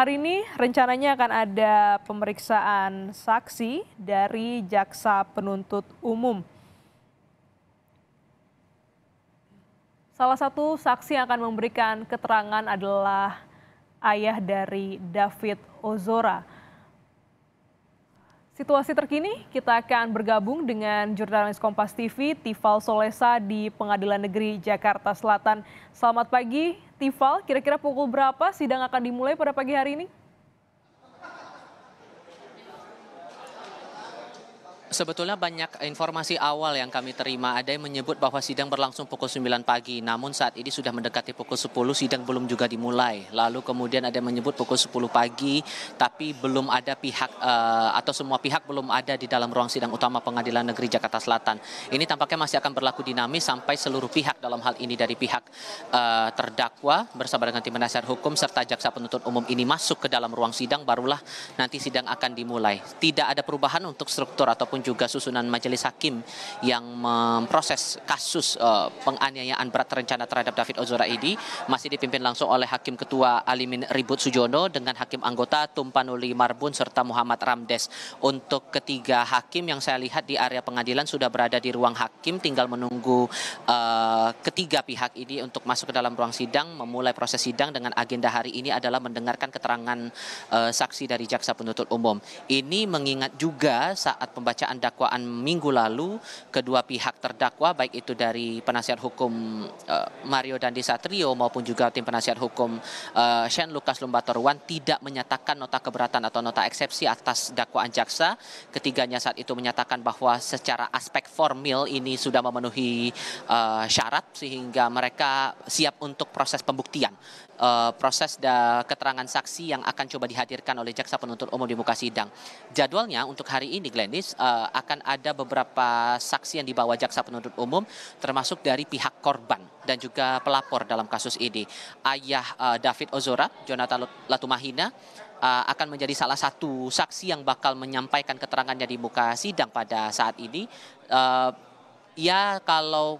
Hari ini rencananya akan ada pemeriksaan saksi dari jaksa penuntut umum. Salah satu saksi yang akan memberikan keterangan adalah ayah dari David Ozora. Situasi terkini, kita akan bergabung dengan jurnalis Kompas TV, Tifal Solesa di Pengadilan Negeri Jakarta Selatan. Selamat pagi, Tifal. Kira-kira pukul berapa sidang akan dimulai pada pagi hari ini? Sebetulnya banyak informasi awal yang kami terima. Ada yang menyebut bahwa sidang berlangsung pukul 9 pagi. Namun saat ini sudah mendekati pukul 10, sidang belum juga dimulai. Lalu kemudian ada yang menyebut pukul 10 pagi, tapi belum ada pihak eh, atau semua pihak belum ada di dalam ruang sidang utama Pengadilan Negeri Jakarta Selatan. Ini tampaknya masih akan berlaku dinamis sampai seluruh pihak dalam hal ini dari pihak eh, terdakwa bersama dengan tim penasihat hukum serta jaksa penuntut umum ini masuk ke dalam ruang sidang barulah nanti sidang akan dimulai. Tidak ada perubahan untuk struktur ataupun juga susunan majelis hakim yang memproses kasus uh, penganiayaan berat terencana terhadap David Ozora ini masih dipimpin langsung oleh Hakim Ketua Alimin Ribut Sujono dengan Hakim Anggota Tumpanuli Marbun serta Muhammad Ramdes. Untuk ketiga hakim yang saya lihat di area pengadilan sudah berada di ruang hakim tinggal menunggu uh, ketiga pihak ini untuk masuk ke dalam ruang sidang memulai proses sidang dengan agenda hari ini adalah mendengarkan keterangan uh, saksi dari jaksa penuntut umum. Ini mengingat juga saat pembacaan pembacaan dakwaan minggu lalu kedua pihak terdakwa baik itu dari penasihat hukum eh, Mario Dandi Satrio maupun juga tim penasihat hukum eh, Shane Shen Lukas Lumbatorwan tidak menyatakan nota keberatan atau nota eksepsi atas dakwaan jaksa. Ketiganya saat itu menyatakan bahwa secara aspek formil ini sudah memenuhi eh, syarat sehingga mereka siap untuk proses pembuktian. proses da keterangan saksi yang akan coba dihadirkan oleh jaksa penuntut umum di muka sidang. Jadwalnya untuk hari ini Glenis uh, Eh, akan ada beberapa saksi yang dibawa jaksa penuntut umum termasuk dari pihak korban dan juga pelapor dalam kasus ini. Ayah uh, David Ozora, Jonathan Latumahina uh, akan menjadi salah satu saksi yang bakal menyampaikan keterangannya di muka sidang pada saat ini. Uh, ya kalau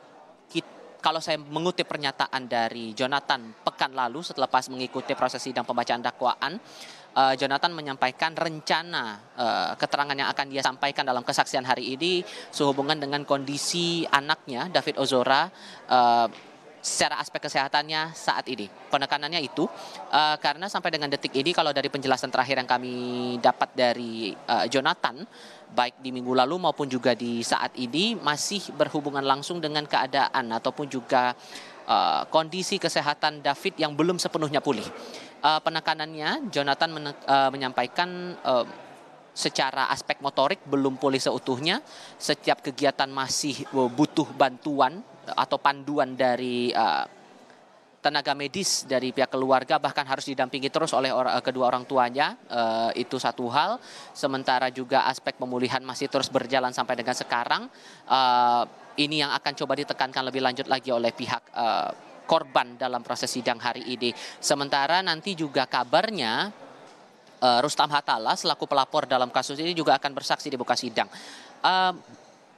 kita kalau saya mengutip pernyataan dari Jonathan pekan lalu setelah pas mengikuti proses sidang pembacaan dakwaan, uh, Jonathan menyampaikan rencana uh, keterangan yang akan dia sampaikan dalam kesaksian hari ini sehubungan dengan kondisi anaknya David Ozora uh, secara aspek kesehatannya saat ini. Penekanannya itu uh, karena sampai dengan detik ini kalau dari penjelasan terakhir yang kami dapat dari uh, Jonathan baik di minggu lalu maupun juga di saat ini masih berhubungan langsung dengan keadaan ataupun juga uh, kondisi kesehatan David yang belum sepenuhnya pulih uh, penekanannya Jonathan men uh, eh, menyampaikan uh, secara aspek motorik belum pulih seutuhnya. Setiap kegiatan masih butuh bantuan atau panduan dari uh, tenaga medis dari pihak keluarga bahkan harus didampingi terus oleh or kedua orang tuanya uh, itu satu hal sementara juga aspek pemulihan masih terus berjalan sampai dengan sekarang uh, ini yang akan coba ditekankan lebih lanjut lagi oleh pihak uh, korban dalam proses sidang hari ini. Sementara nanti juga kabarnya eh, Rustam Hatala selaku pelapor dalam kasus ini juga akan bersaksi di buka sidang. Uh,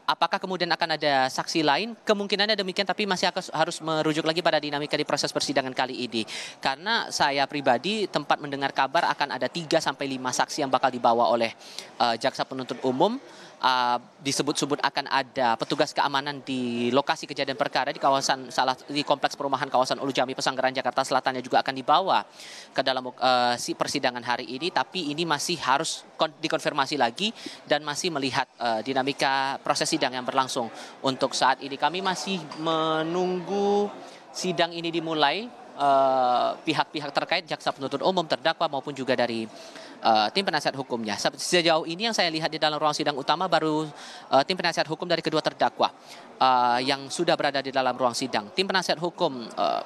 apakah kemudian akan ada saksi lain? Kemungkinannya demikian, tapi masih harus merujuk lagi pada dinamika di proses persidangan kali ini. Karena saya pribadi tempat mendengar kabar akan ada 3 sampai 5 saksi yang bakal dibawa oleh uh, jaksa penuntut umum uh, disebut-sebut akan ada petugas keamanan di lokasi kejadian perkara di kawasan salah di kompleks perumahan kawasan Ulu Jami Pesanggerahan Jakarta Selatan yang juga akan dibawa ke dalam uh, si persidangan hari ini tapi ini masih harus dikonfirmasi lagi dan masih melihat uh, dinamika proses sidang yang berlangsung untuk saat ini kami masih menunggu sidang ini dimulai uh, pihak-pihak uh, pihak -pihak terkait jaksa penuntut umum terdakwa maupun juga dari uh, tim penasihat hukumnya. Sejauh ini yang saya lihat di dalam ruang sidang utama baru uh, tim penasihat hukum dari kedua terdakwa uh, yang sudah berada di dalam ruang sidang. Tim penasihat hukum uh,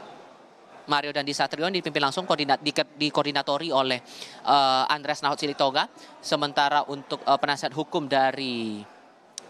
Mario Dandi Satrio dipimpin langsung koordinat di, koordinatori oleh uh, Andres Nahot Silitoga. Sementara untuk uh, penasihat hukum dari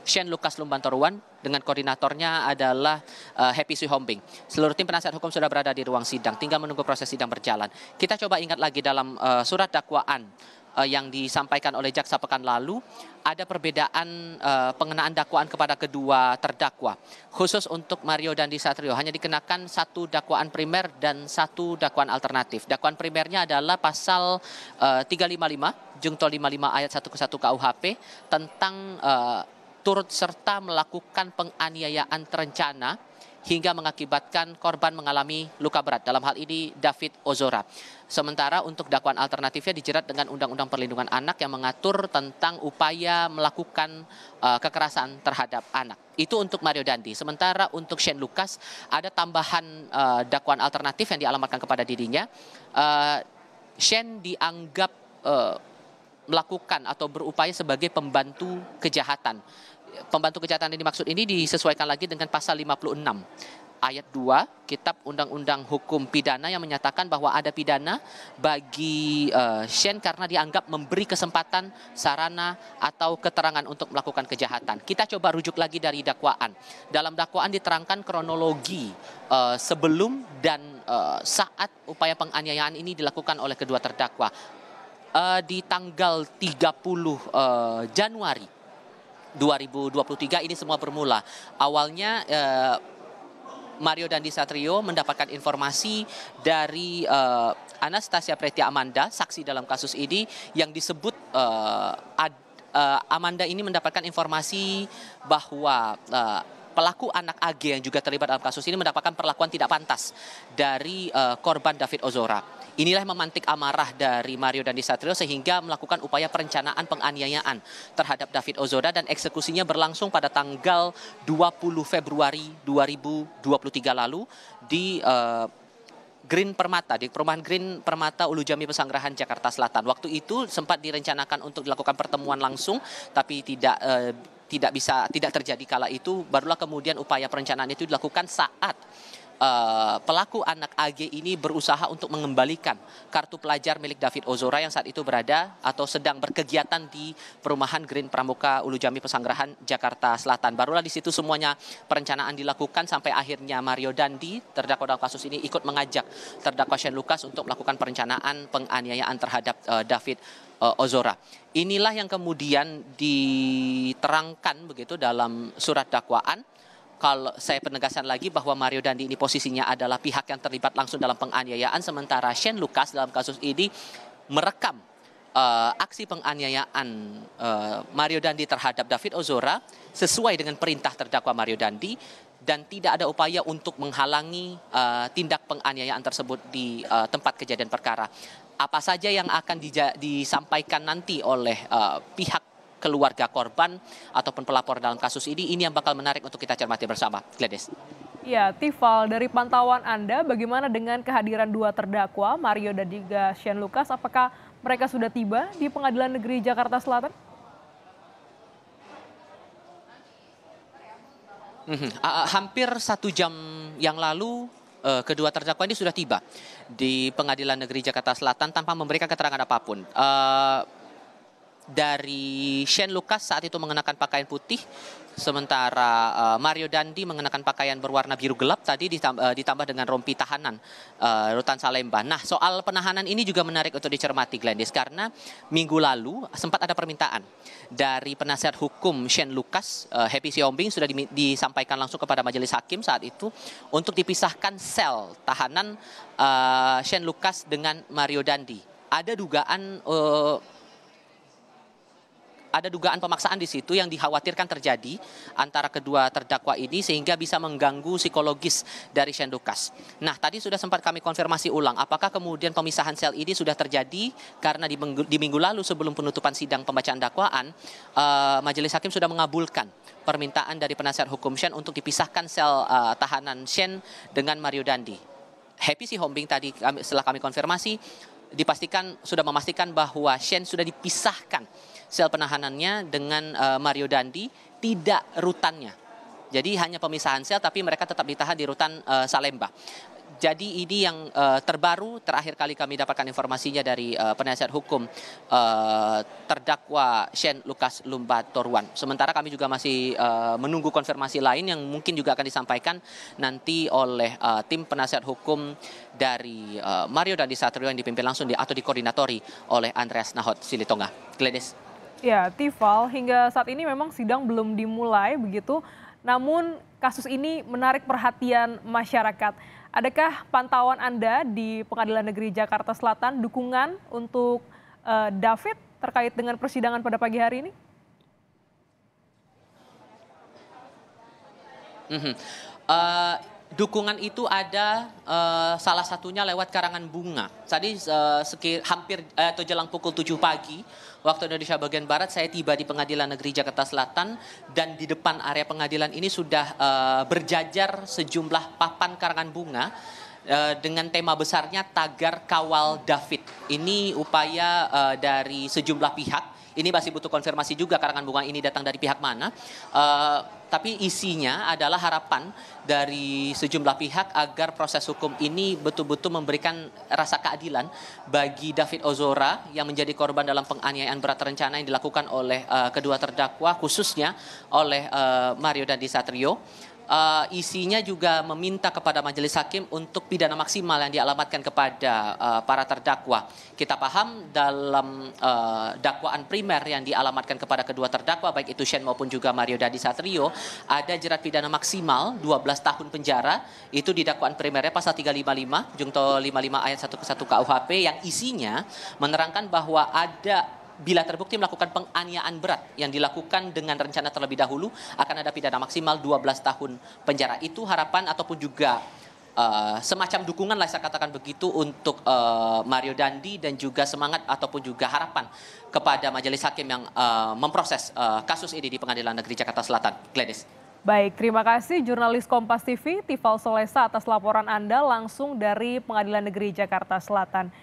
Shen Lukas Lumbantoruan dengan koordinatornya adalah uh, Happy Suhombing. Seluruh tim penasihat hukum sudah berada di ruang sidang, tinggal menunggu proses sidang berjalan. Kita coba ingat lagi dalam uh, surat dakwaan uh, yang disampaikan oleh jaksa pekan lalu ada perbedaan uh, pengenaan dakwaan kepada kedua terdakwa khusus untuk Mario Dandi Satrio hanya dikenakan satu dakwaan primer dan satu dakwaan alternatif dakwaan primernya adalah pasal uh, 355 jungto 55 ayat 1 ke 1 KUHP tentang uh, turut serta melakukan penganiayaan terencana hingga mengakibatkan korban mengalami luka berat. Dalam hal ini David Ozora. Sementara untuk dakwaan alternatifnya dijerat dengan Undang-Undang Perlindungan Anak yang mengatur tentang upaya melakukan uh, kekerasan terhadap anak. Itu untuk Mario Dandi. Sementara untuk Shane Lucas ada tambahan uh, dakwaan alternatif yang dialamatkan kepada dirinya. Uh, Shane dianggap uh, melakukan atau berupaya sebagai pembantu kejahatan pembantu kejahatan yang dimaksud ini disesuaikan lagi dengan pasal 56 ayat 2 Kitab Undang-Undang Hukum Pidana yang menyatakan bahwa ada pidana bagi uh, Shen karena dianggap memberi kesempatan sarana atau keterangan untuk melakukan kejahatan. Kita coba rujuk lagi dari dakwaan. Dalam dakwaan diterangkan kronologi uh, sebelum dan uh, saat upaya penganiayaan ini dilakukan oleh kedua terdakwa. Uh, di tanggal 30 uh, Januari 2023 ini semua bermula. Awalnya eh, Mario Dandi Satrio mendapatkan informasi dari eh, Anastasia Pretia Amanda, saksi dalam kasus ini yang disebut eh, ad, eh, Amanda ini mendapatkan informasi bahwa eh, pelaku anak AG yang juga terlibat dalam kasus ini mendapatkan perlakuan tidak pantas dari uh, korban David Ozora. Inilah yang memantik amarah dari Mario Dandi Satrio sehingga melakukan upaya perencanaan penganiayaan terhadap David Ozora dan eksekusinya berlangsung pada tanggal 20 Februari 2023 lalu di uh, Green Permata di perumahan Green Permata Ulu Jami Pesanggerahan Jakarta Selatan. Waktu itu sempat direncanakan untuk dilakukan pertemuan langsung tapi tidak eh, tidak bisa tidak terjadi kala itu barulah kemudian upaya perencanaan itu dilakukan saat Uh, pelaku anak AG ini berusaha untuk mengembalikan kartu pelajar milik David Ozora yang saat itu berada atau sedang berkegiatan di perumahan Green Pramuka Ulu Jami Pesanggerahan Jakarta Selatan. Barulah di situ semuanya perencanaan dilakukan sampai akhirnya Mario Dandi terdakwa dalam kasus ini ikut mengajak terdakwa Shane Lucas untuk melakukan perencanaan penganiayaan terhadap uh, David uh, Ozora. Inilah yang kemudian diterangkan begitu dalam surat dakwaan kalau saya penegasan lagi bahwa Mario Dandi ini posisinya adalah pihak yang terlibat langsung dalam penganiayaan sementara Shane Lucas dalam kasus ini merekam uh, aksi penganiayaan uh, Mario Dandi terhadap David Ozora sesuai dengan perintah terdakwa Mario Dandi dan tidak ada upaya untuk menghalangi uh, tindak penganiayaan tersebut di uh, tempat kejadian perkara. Apa saja yang akan disampaikan nanti oleh uh, pihak keluarga korban ataupun pelapor dalam kasus ini, ini yang bakal menarik untuk kita cermati bersama. Gledes. Ya, Tifal, dari pantauan Anda, bagaimana dengan kehadiran dua terdakwa, Mario dan juga Shane Lucas, apakah mereka sudah tiba di Pengadilan Negeri Jakarta Selatan? Mm-hmm. hampir satu jam yang lalu uh, kedua terdakwa ini sudah tiba di Pengadilan Negeri Jakarta Selatan tanpa memberikan keterangan apapun. Uh, dari Shane Lucas saat itu mengenakan pakaian putih sementara uh, Mario Dandi mengenakan pakaian berwarna biru gelap tadi ditambah, eh, uh, ditambah dengan rompi tahanan uh, Rutan Salemba. Nah, soal penahanan ini juga menarik untuk dicermati Glendis karena minggu lalu sempat ada permintaan dari penasihat hukum Shane Lucas uh, Happy Siombing sudah disampaikan langsung kepada majelis hakim saat itu untuk dipisahkan sel tahanan uh, Shane Lucas dengan Mario Dandi. Ada dugaan uh, ada dugaan pemaksaan di situ yang dikhawatirkan terjadi antara kedua terdakwa ini sehingga bisa mengganggu psikologis dari Shane Lucas. Nah, tadi sudah sempat kami konfirmasi ulang apakah kemudian pemisahan sel ini sudah terjadi karena di minggu, di minggu lalu sebelum penutupan sidang pembacaan dakwaan uh, majelis hakim sudah mengabulkan permintaan dari penasihat hukum Shen untuk dipisahkan sel uh, tahanan Shen dengan Mario Dandi. Happy sih Hombing tadi setelah kami konfirmasi dipastikan sudah memastikan bahwa Shen sudah dipisahkan sel penahanannya dengan uh, Mario Dandi tidak rutannya. Jadi hanya pemisahan sel tapi mereka tetap ditahan di rutan uh, Salemba jadi ini yang uh, terbaru terakhir kali kami dapatkan informasinya dari uh, penasihat hukum uh, terdakwa Shen Lukas Lumba Torwan. Sementara kami juga masih uh, menunggu konfirmasi lain yang mungkin juga akan disampaikan nanti oleh uh, tim penasihat hukum dari uh, Mario Dandi Satrio yang dipimpin langsung di, atau dikoordinatori oleh Andreas Nahot Silitonga. Glenis. Ya, Tifal, hingga saat ini memang sidang belum dimulai begitu, namun kasus ini menarik perhatian masyarakat. Adakah pantauan Anda di Pengadilan Negeri Jakarta Selatan dukungan untuk uh, David terkait dengan persidangan pada pagi hari ini? Mm -hmm. uh, dukungan itu ada uh, salah satunya lewat karangan bunga. Tadi uh, sekir, hampir uh, eh, atau jelang pukul 7 pagi waktu Indonesia bagian barat saya tiba di Pengadilan Negeri Jakarta Selatan dan di depan area pengadilan ini sudah uh, berjajar sejumlah papan karangan bunga uh, dengan tema besarnya tagar kawal David. Ini upaya uh, dari sejumlah pihak. Ini masih butuh konfirmasi juga karangan bunga ini datang dari pihak mana. Uh, tapi isinya adalah harapan dari sejumlah pihak agar proses hukum ini betul-betul memberikan rasa keadilan bagi David Ozora yang menjadi korban dalam penganiayaan berat rencana yang dilakukan oleh uh, kedua terdakwa khususnya oleh uh, Mario Dandisatrio. Satrio uh, isinya juga meminta kepada majelis hakim untuk pidana maksimal yang dialamatkan kepada uh, para terdakwa. Kita paham dalam uh, dakwaan primer yang dialamatkan kepada kedua terdakwa baik itu Shen maupun juga Mario Dadi Satrio ada jerat pidana maksimal 12 tahun penjara itu di dakwaan primernya pasal 355 jungto 55 ayat 1 ke 1 KUHP yang isinya menerangkan bahwa ada bila terbukti melakukan penganiayaan berat yang dilakukan dengan rencana terlebih dahulu akan ada pidana maksimal 12 tahun penjara. Itu harapan ataupun juga Uh, semacam dukungan lah saya katakan begitu untuk uh, Mario Dandi dan juga semangat ataupun juga harapan kepada majelis hakim yang uh, memproses uh, kasus ini di Pengadilan Negeri Jakarta Selatan. Gladys. Baik, terima kasih jurnalis Kompas TV Tifal Solesa atas laporan Anda langsung dari Pengadilan Negeri Jakarta Selatan.